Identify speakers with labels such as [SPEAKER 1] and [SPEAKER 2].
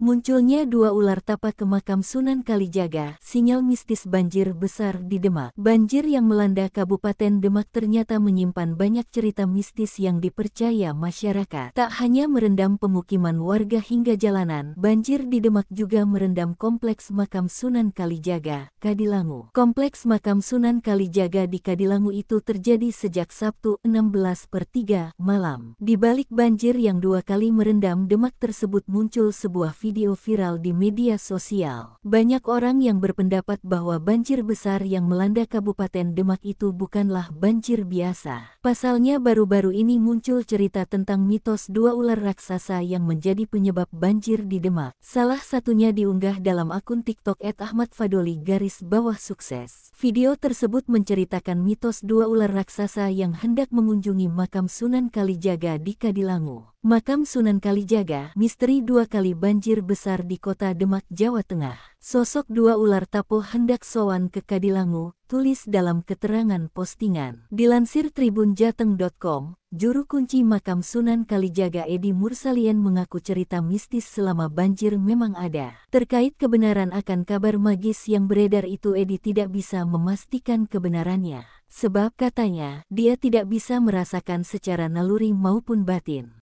[SPEAKER 1] Munculnya dua ular tapak ke makam Sunan Kalijaga, sinyal mistis banjir besar di Demak. Banjir yang melanda Kabupaten Demak ternyata menyimpan banyak cerita mistis yang dipercaya masyarakat. Tak hanya merendam pemukiman warga hingga jalanan, banjir di Demak juga merendam kompleks makam Sunan Kalijaga, Kadilangu. Kompleks makam Sunan Kalijaga di Kadilangu itu terjadi sejak Sabtu 16 per 3 malam. Di balik banjir yang dua kali merendam Demak tersebut muncul sebuah video video viral di media sosial. Banyak orang yang berpendapat bahwa banjir besar yang melanda Kabupaten Demak itu bukanlah banjir biasa. Pasalnya baru-baru ini muncul cerita tentang mitos dua ular raksasa yang menjadi penyebab banjir di Demak. Salah satunya diunggah dalam akun TikTok at Ahmad Fadoli garis bawah sukses. Video tersebut menceritakan mitos dua ular raksasa yang hendak mengunjungi makam Sunan Kalijaga di Kadilangu. Makam Sunan Kalijaga, misteri dua kali banjir besar di kota Demak, Jawa Tengah. Sosok dua ular tapo hendak sowan ke Kadilangu, tulis dalam keterangan postingan. Dilansir tribunjateng.com, juru kunci makam Sunan Kalijaga Edi Mursalien mengaku cerita mistis selama banjir memang ada. Terkait kebenaran akan kabar magis yang beredar itu Edi tidak bisa memastikan kebenarannya. Sebab katanya, dia tidak bisa merasakan secara naluri maupun batin.